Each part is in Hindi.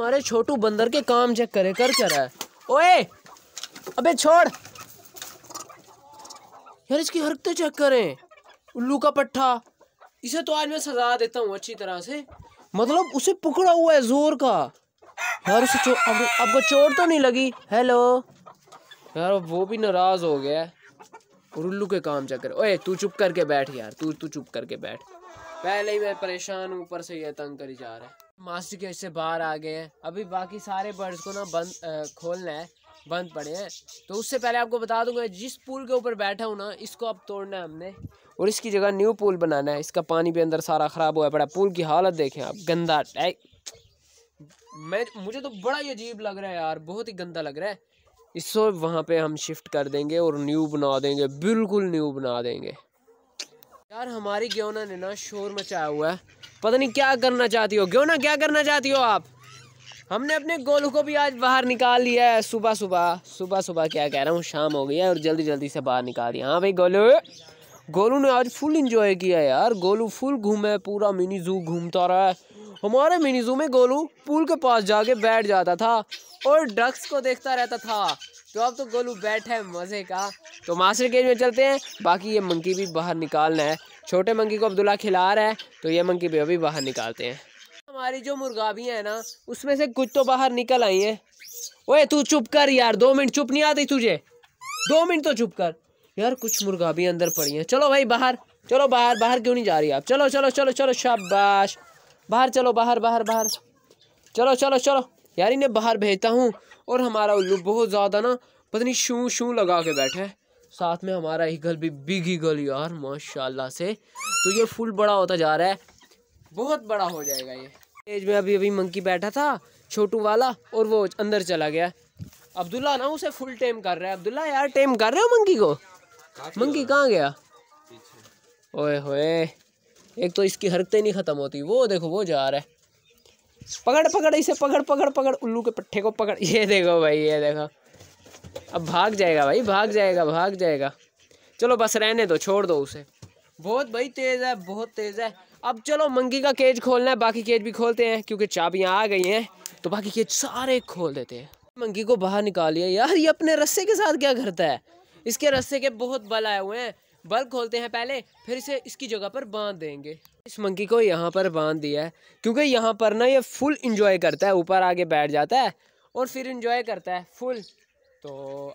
हमारे छोटू बंदर के काम चेक करे कर क्या रहा है ओए अबे छोड़ यार इसकी हरकतें चेक करें उल्लू का पट्टा इसे तो आज मैं सजा देता हूँ अच्छी तरह से मतलब उसे पकड़ा हुआ है जोर का यार उसे चो, अब, आपको चोट तो नहीं लगी हेलो यार वो भी नाराज हो गया और उल्लू के काम चेक कर ओए तू चुप करके बैठ यार तू तू चुप करके बैठ पहले ही मैं परेशान ऊपर से ये तंग करी जा रहा है मास्टर के से बाहर आ गए हैं अभी बाकी सारे बर्ड्स को ना बंद खोलना है बंद पड़े हैं तो उससे पहले आपको बता दूंगा जिस पुल के ऊपर बैठा हूँ ना इसको अब तोड़ना है हमने और इसकी जगह न्यू पुल बनाना है इसका पानी भी अंदर सारा ख़राब हुआ पड़ा पुल की हालत देखें आप गंदा टाइप मैं मुझे तो बड़ा ही अजीब लग रहा है यार बहुत ही गंदा लग रहा है इसको वहाँ पर हम शिफ्ट कर देंगे और न्यू बना देंगे बिल्कुल न्यू बना देंगे यार हमारी ग्योना ने ना शोर मचाया हुआ है पता नहीं क्या करना चाहती हो ग्योना क्या करना चाहती हो आप हमने अपने गोलू को भी आज बाहर निकाल लिया है सुबह सुबह सुबह सुबह क्या कह रहा हूँ शाम हो गई है और जल्दी जल्दी से बाहर निकाल दिया हाँ भाई गोलू गोलू ने आज फुल इंजॉय किया यार गोलू फुल घूमे पूरा मिनी जू घूमता रहा है हमारे मिनी जू में गोलू पुल के पास जाके बैठ जाता था और ड्रग्स को देखता रहता था तो अब तो गोलू बैठे मज़े का तो मास्टर केज में चलते हैं बाकी ये मंकी भी बाहर निकालना है छोटे मंकी को अब्दुल्ला खिला रहा है तो ये मंकी भी अभी बाहर निकालते हैं हमारी जो मुर्गाबियाँ हैं ना उसमें से कुछ तो बाहर निकल आई हैं ओए तू चुप कर यार दो मिनट चुप नहीं आती तुझे दो मिनट तो चुप कर यार कुछ मुर्गा भी अंदर पड़ी हैं चलो भाई बाहर चलो बाहर बाहर क्यों नहीं जा रही आप चलो चलो चलो चलो शाबाश बाहर चलो बाहर बाहर बाहर चलो चलो चलो यार इन्हें बाहर भेजता हूँ और हमारा उल्लू बहुत ज़्यादा ना पत्नी शू शू लगा के बैठे हैं साथ में हमारा ईगल भी बिग ईगल यार माशाल्लाह से तो ये फुल बड़ा होता जा रहा है बहुत बड़ा हो जाएगा ये स्टेज में अभी अभी मंकी बैठा था छोटू वाला और वो अंदर चला गया अब्दुल्ला ना उसे फुल टेम कर रहा है अब्दुल्ला यार टेम कर रहे हो मंकी को मंकी कहाँ गया ओए होए एक तो इसकी हरकतें नहीं ख़त्म होती वो देखो वो जा रहा है पकड़ पकड़ इसे पकड़ पकड़ पकड़ उल्लू के पट्टे को पकड़ ये देखो भाई ये देखो अब भाग जाएगा भाई भाग जाएगा भाग जाएगा चलो बस रहने दो छोड़ दो उसे बहुत भाई तेज़ है बहुत तेज़ है अब चलो मंगी का केज खोलना है बाकी केज भी खोलते हैं क्योंकि चाबियाँ आ गई हैं तो बाकी केज सारे खोल देते हैं मंगी को बाहर निकालिए यार ये अपने रस्से के साथ क्या करता है इसके रस्से के बहुत बल आए हुए हैं बल खोलते हैं पहले फिर इसे इसकी जगह पर बांध देंगे इस मंकी को यहाँ पर बांध दिया है क्योंकि यहाँ पर ना ये फुल इंजॉय करता है ऊपर आगे बैठ जाता है और फिर इंजॉय करता है फुल तो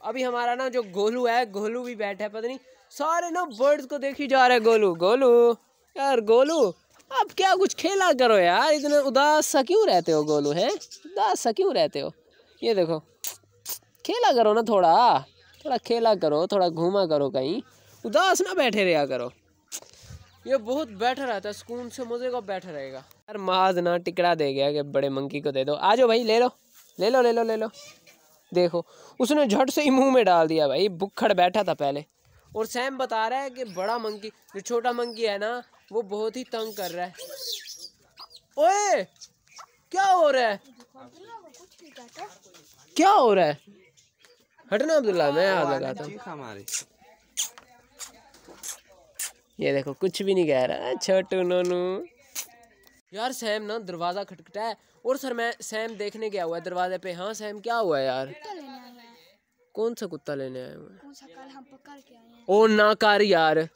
अभी हमारा ना जो गोलू है गोलू भी बैठा है पता नहीं सारे ना बर्ड्स को देखी जा रहे गोलू गोलू यार गोलू आप क्या कुछ खेला करो यार इतने उदास सा क्यों रहते हो गोलू हैं उदास सा क्यों रहते हो ये देखो खेला करो ना थोड़ा थोड़ा खेला करो थोड़ा घूमा करो कहीं उदास ना बैठे रहा करो ये बहुत बैठा रहता है सुकून से मुझे को बैठा रहेगा यार माज ना टिकड़ा दे गया कि बड़े मंकी को दे दो आ जाओ भाई ले लो ले लो ले लो ले लो देखो उसने झट से ही मुंह में डाल दिया भाई बुखड़ बैठा था पहले और सैम बता रहा है कि बड़ा मंकी जो छोटा मंकी है ना वो बहुत ही तंग कर रहा है ओए क्या हो रहा है क्या हो रहा है हटना अब्दुल्ला मैं याद लगाता ये देखो कुछ भी नहीं कह रहा छोटू नोनू यार सैम ना दरवाज़ा खटखटा है और सर मैं सैम देखने गया हुआ है दरवाजे पे हाँ सैम क्या हुआ है यार कौन सा कुत्ता लेने आया हुआ ओ ना कार यार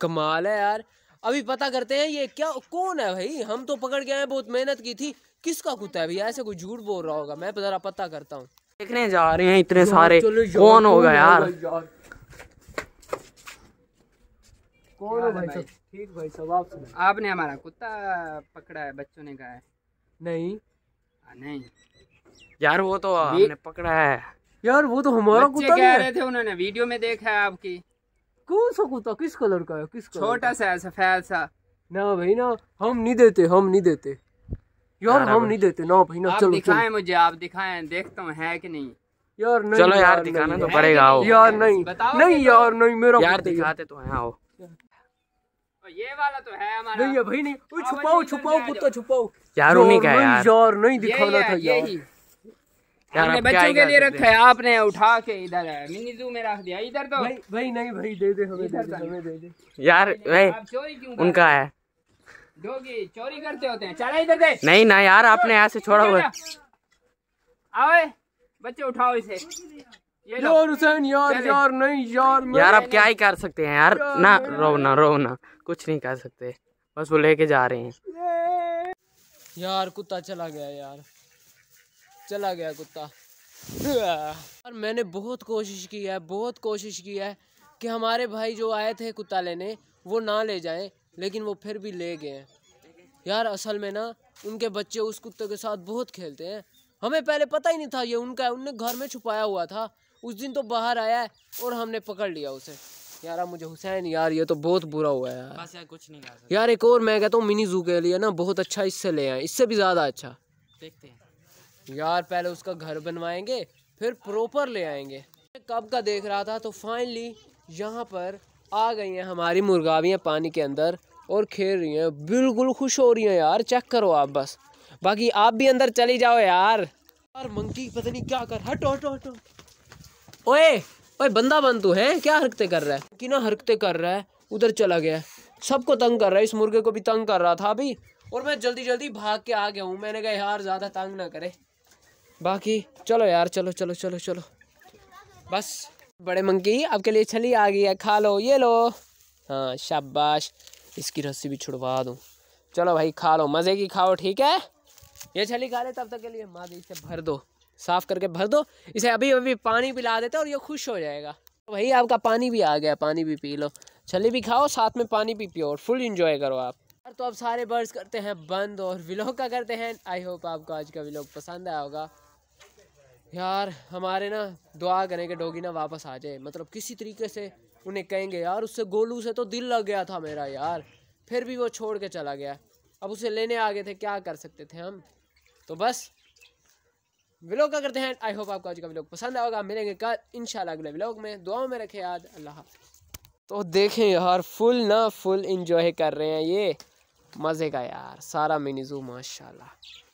कमाल है यार अभी पता करते हैं ये क्या कौन है भाई हम तो पकड़ गए हैं बहुत मेहनत की थी किसका कुत्ता है भैया ऐसे कोई झूठ बोल रहा होगा मैं तो पता करता हूँ देखने जा रहे हैं इतने सारे कौन होगा यार कौन हो भाई ठीक भाई साहब आप आपने हमारा कुत्ता पकड़ा है बच्चों ने कहा है नहीं हाँ, नहीं यार वो तो हमने पकड़ा है यार वो तो हमारा कुत्ता कह रहे थे उन्होंने वीडियो में देखा है आपकी कौन सा कुत्ता किस कलर का है किस छोटा सा है सफेद सा ना भाई ना हम नहीं देते हम नहीं देते यार हम नहीं देते ना भाई ना चलो दिखाएं मुझे आप दिखाएं देखता हूँ है कि नहीं यार नहीं चलो यार, दिखाना तो पड़ेगा यार नहीं नहीं यार नहीं मेरा यार दिखाते तो है आओ ये वाला तो है हमारा नहीं है भाई नहीं ओए छुपाओ छुपाओ कुत्ता छुपाओ यार उन्हीं का यार यार नहीं दिखाना था यार यार बच्चों के लिए रखा है आपने उठा के इधर मिनी जू में रख दिया इधर तो भाई भाई नहीं भाई दे दे हमें दे तो। दे दे यार भाई उनका है डोगी चोरी करते होते हैं चला इधर दे नहीं ना यार आपने से छोड़ा हुआ आओ बच्चे उठाओ इसे यार हुसैन यार यार नहीं यार यार अब क्या ही कर सकते हैं यार ना रो ना रो ना कुछ नहीं कर सकते बस वो लेके जा रहे हैं यार कुत्ता चला गया यार चला गया कुत्ता और मैंने बहुत कोशिश की है बहुत कोशिश की है कि हमारे भाई जो आए थे कुत्ता लेने वो ना ले जाएं लेकिन वो फिर भी ले गए यार असल में ना उनके बच्चे उस कुत्ते के साथ बहुत खेलते हैं हमें पहले पता ही नहीं था ये उनका उनने घर में छुपाया हुआ था उस दिन तो बाहर आया है और हमने पकड़ लिया उसे यार मुझे हुसैन यार ये तो बहुत बुरा हुआ है यार बस यार कुछ नहीं कर यार एक और मैं कहता हूँ मिनी जू के लिए ना बहुत अच्छा इससे ले आए इससे भी ज़्यादा अच्छा देखते हैं यार पहले उसका घर बनवाएंगे फिर प्रॉपर ले आएंगे कब का देख रहा था तो फाइनली यहाँ पर आ गई हैं हमारी मुर्गावियाँ पानी के अंदर और खेल रही हैं बिल्कुल खुश हो रही हैं यार चेक करो आप बस बाकी आप भी अंदर चली जाओ यार यार मंकी पता नहीं क्या कर हटो हटो हटो ओए ओए बंदा बन तू है क्या हरकतें कर रहा है कि ना हरकतें कर रहा है उधर चला गया सबको तंग कर रहा है इस मुर्गे को भी तंग कर रहा था अभी और मैं जल्दी जल्दी भाग के आ गया हूँ मैंने कहा यार ज़्यादा तंग ना करे बाकी चलो यार चलो चलो चलो चलो बस बड़े मंकी आपके लिए छली आ गई है खा लो ये लो हाँ शाबाश इसकी रस्सी भी छुड़वा दूँ चलो भाई खा लो मज़े की खाओ ठीक है ये छली खा ले तब तक के लिए माँ से भर दो साफ़ करके भर दो इसे अभी अभी पानी पिला देते और ये खुश हो जाएगा भाई आपका पानी भी आ गया पानी भी पी लो छली भी खाओ साथ में पानी भी पियो और फुल इंजॉय करो आप तो अब सारे बर्ड्स करते हैं बंद और विलोक का करते हैं आई होप आपको आज का विलोक पसंद आया होगा यार हमारे ना दुआ करें कि डोगी ना वापस आ जाए मतलब किसी तरीके से उन्हें कहेंगे यार उससे गोलू से तो दिल लग गया था मेरा यार फिर भी वो छोड़ के चला गया अब उसे लेने आ गए थे क्या कर सकते थे हम तो बस व्लॉग का करते हैं आई होप आपको आज का व्लॉग पसंद आएगा मिलेंगे कल इंशाल्लाह अगले व्लॉग में दुआओं में रखे याद अल्लाह तो देखें यार फुल ना फुल इंजॉय कर रहे हैं ये मज़े का यार सारा मिनी जू माशाल्लाह